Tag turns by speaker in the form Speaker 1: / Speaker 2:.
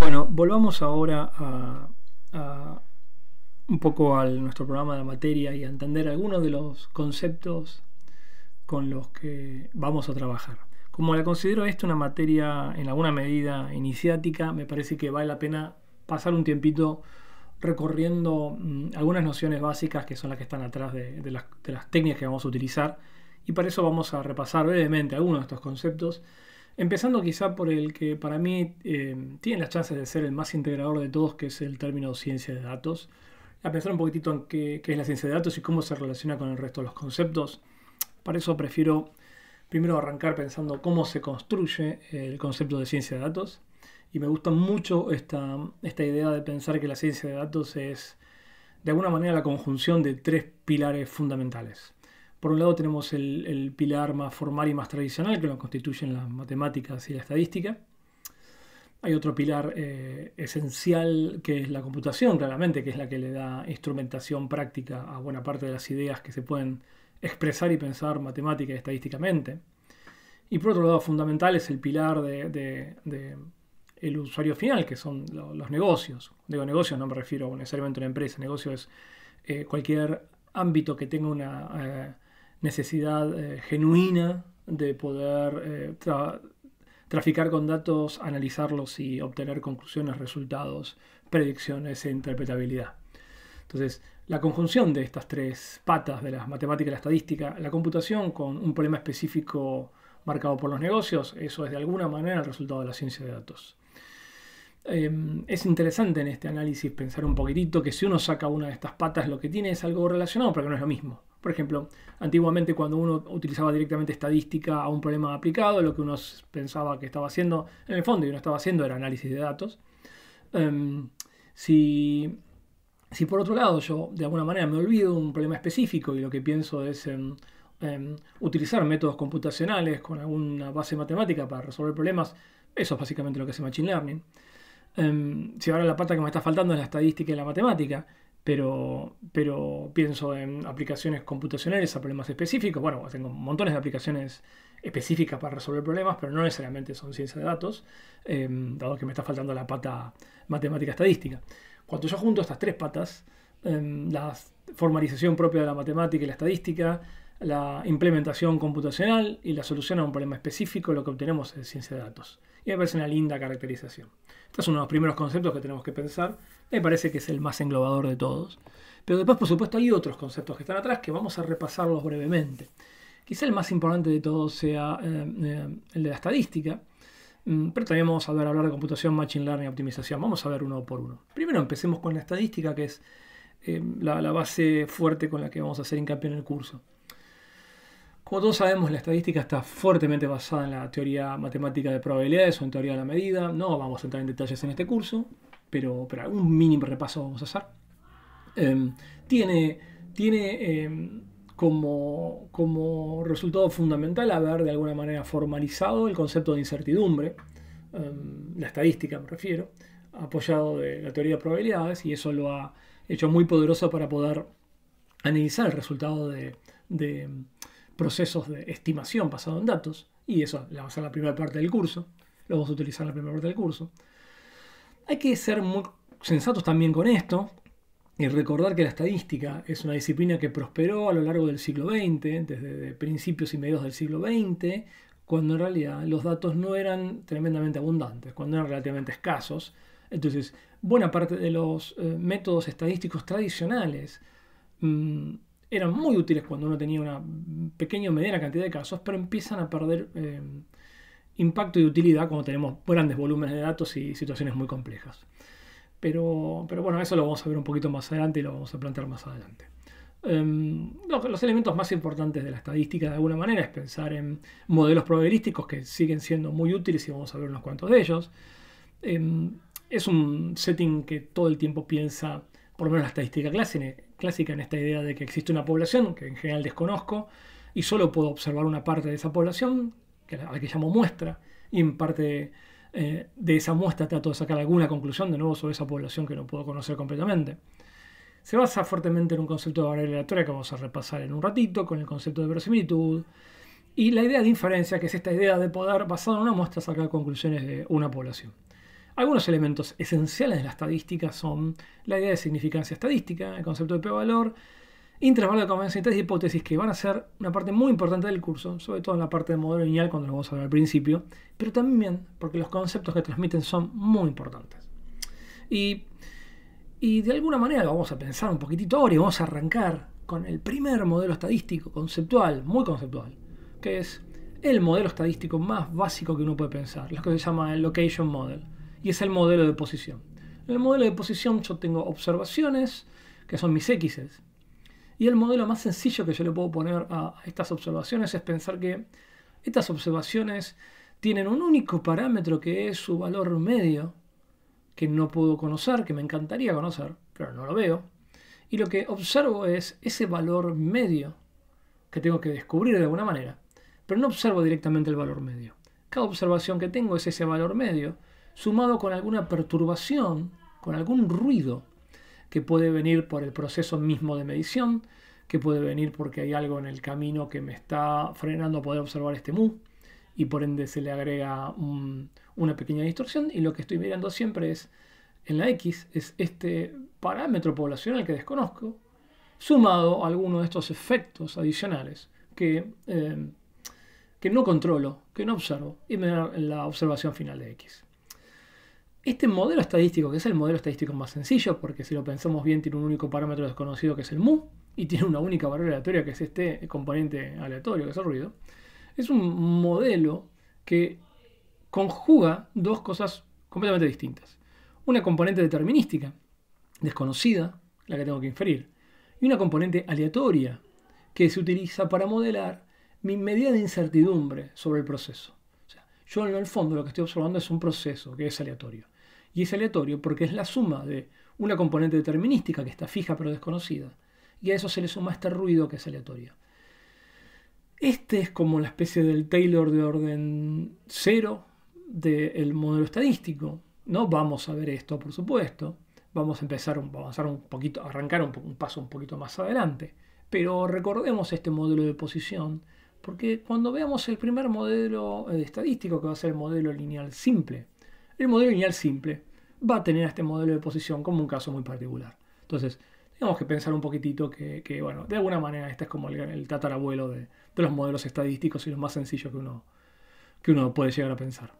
Speaker 1: Bueno, volvamos ahora un poco a nuestro programa de materia y a entender algunos de los conceptos con los que vamos a trabajar. Como la considero esta una materia en alguna medida iniciática, me parece que vale la pena pasar un tiempito recorriendo mm, algunas nociones básicas que son las que están atrás de las técnicas que vamos a utilizar y para eso vamos a repasar brevemente algunos de estos conceptos Empezando quizá por el que para mí eh, tiene las chances de ser el más integrador de todos, que es el término ciencia de datos. A pensar un poquitito en qué, es la ciencia de datos y cómo se relaciona con el resto de los conceptos. Para eso prefiero primero arrancar pensando cómo se construye el concepto de ciencia de datos. Y me gusta mucho esta idea de pensar que la ciencia de datos es de alguna manera la conjunción de tres pilares fundamentales. Por un lado tenemos el, pilar más formal y más tradicional, que lo constituyen las matemáticas y la estadística. Hay otro pilar eh, esencial que es la computación, claramente, que es la que le da instrumentación práctica a buena parte de las ideas que se pueden expresar y pensar matemática y estadísticamente. Y por otro lado, fundamental es el pilar del de, el usuario final, que son los negocios. Digo negocios, no me refiero necesariamente a una empresa, negocio es eh, cualquier ámbito que tenga una eh, necesidad eh, genuina de poder eh, traficar con datos, analizarlos y obtener conclusiones, resultados, predicciones e interpretabilidad. Entonces, la conjunción de estas tres patas de las matemáticas la estadística, la computación con un problema específico marcado por los negocios, eso es de alguna manera el resultado de la ciencia de datos. Em, es interesante en este análisis pensar un poquitito que si uno saca una de estas patas, lo que tiene es algo relacionado, pero que no es lo mismo. Por ejemplo, antiguamente cuando uno utilizaba directamente estadística a un problema aplicado, lo que uno pensaba que estaba haciendo, en el fondo, y uno estaba haciendo era análisis de datos. Em, si, por otro lado yo de alguna manera me olvido un problema específico y lo que pienso es utilizar métodos computacionales con alguna base matemática para resolver problemas, eso es básicamente lo que hace Machine Learning. Em, si ahora la parte que me está faltando es la estadística y la matemática, pero, pienso en aplicaciones computacionales a problemas específicos. Bueno, tengo montones de aplicaciones específicas para resolver problemas, pero no necesariamente son ciencia de datos, em, dado que me está faltando la pata matemática estadística. Cuando yo junto estas tres patas, em, la formalización propia de la matemática y la estadística, la implementación computacional y la solución a un problema específico, lo que obtenemos es ciencia de datos. Y me parece una linda caracterización. Este es uno de los primeros conceptos que tenemos que pensar. Me parece que es el más englobador de todos. Pero después, por supuesto, hay otros conceptos que están atrás que vamos a repasarlos brevemente. Quizá el más importante de todos sea eh, eh, el de la estadística, mm, pero también vamos a hablar de computación, machine learning, optimización. Vamos a ver uno por uno. Primero empecemos con la estadística, que es eh, la, la, base fuerte con la que vamos a hacer hincapié en el curso. Como todos sabemos, la estadística está fuertemente basada en la teoría matemática de probabilidades o en teoría de la medida. No vamos a entrar en detalles en este curso, pero, pero un mínimo repaso vamos a hacer. Em, tiene tiene em, como, como, resultado fundamental haber de alguna manera formalizado el concepto de incertidumbre, em, la estadística me refiero, apoyado de la teoría de probabilidades, y eso lo ha hecho muy poderoso para poder analizar el resultado de procesos de estimación basado en datos, y eso la vamos a la primera parte del curso, lo vamos a utilizar en la primera parte del curso. Hay que ser muy sensatos también con esto y recordar que la estadística es una disciplina que prosperó a lo largo del siglo XX, desde principios y medios del siglo XX, cuando en realidad los datos no eran tremendamente abundantes, cuando eran relativamente escasos. Entonces, buena parte de los eh, métodos estadísticos tradicionales mm, eran muy útiles cuando uno tenía una pequeña o mediana cantidad de casos, pero empiezan a perder eh, impacto y utilidad cuando tenemos grandes volúmenes de datos y situaciones muy complejas. Pero, bueno, eso lo vamos a ver un poquito más adelante y lo vamos a plantear más adelante. Em, los, elementos más importantes de la estadística de alguna manera es pensar en modelos probabilísticos que siguen siendo muy útiles y vamos a ver unos cuantos de ellos. Em, es un setting que todo el tiempo piensa, por lo menos la estadística clásica, clásica en esta idea de que existe una población que en general desconozco y solo puedo observar una parte de esa población, que a la que llamo muestra, y en parte eh, de esa muestra trato de sacar alguna conclusión de nuevo sobre esa población que no puedo conocer completamente. Se basa fuertemente en un concepto de variable aleatoria que vamos a repasar en un ratito, con el concepto de verosimilitud, y la idea de inferencia, que es esta idea de poder, basada en una muestra, sacar conclusiones de una población. Algunos elementos esenciales de la estadística son la idea de significancia estadística, el concepto de p-valor, intervalo de convencionalidad y hipótesis que van a ser una parte muy importante del curso, sobre todo en la parte de modelo lineal cuando lo vamos a ver al principio, pero también porque los conceptos que transmiten son muy importantes. y de alguna manera lo vamos a pensar un poquitito ahora y vamos a arrancar con el primer modelo estadístico conceptual, muy conceptual, que es el modelo estadístico más básico que uno puede pensar, lo que se llama el Location Model y es el modelo de posición. En el modelo de posición yo tengo observaciones, que son mis xs Y el modelo más sencillo que yo le puedo poner a estas observaciones es pensar que estas observaciones tienen un único parámetro que es su valor medio, que no puedo conocer, que me encantaría conocer, pero no lo veo. Y lo que observo es ese valor medio que tengo que descubrir de alguna manera, pero no observo directamente el valor medio. Cada observación que tengo es ese valor medio sumado con alguna perturbación, con algún ruido que puede venir por el proceso mismo de medición, que puede venir porque hay algo en el camino que me está frenando a poder observar este mu y por ende se le agrega una pequeña distorsión y lo que estoy mirando siempre es en la X es este parámetro poblacional que desconozco sumado a alguno de estos efectos adicionales que, eh, que no controlo, que no observo y me da la observación final de X. Este modelo estadístico, que es el modelo estadístico más sencillo, porque si lo pensamos bien, tiene un único parámetro desconocido que es el mu, y tiene una única variable aleatoria que es este componente aleatorio, que es el ruido, es un modelo que conjuga dos cosas completamente distintas. Una componente determinística, desconocida, la que tengo que inferir, y una componente aleatoria, que se utiliza para modelar mi medida de incertidumbre sobre el proceso. O sea, yo en el fondo lo que estoy observando es un proceso que es aleatorio. Y es aleatorio porque es la suma de una componente determinística que está fija pero desconocida. Y a eso se le suma este ruido que es aleatorio. Este es como la especie del Taylor de orden cero del modelo estadístico. No vamos a ver esto, por supuesto. Vamos a empezar a avanzar un poquito, arrancar un, un paso un poquito más adelante. Pero recordemos este modelo de posición, porque cuando veamos el primer modelo eh, estadístico, que va a ser el modelo lineal simple, el modelo lineal simple va a tener a este modelo de posición como un caso muy particular. Entonces, tenemos que pensar un poquitito que, bueno, de alguna manera este es como el, tatarabuelo de, los modelos estadísticos y los más sencillos que uno, que uno puede llegar a pensar.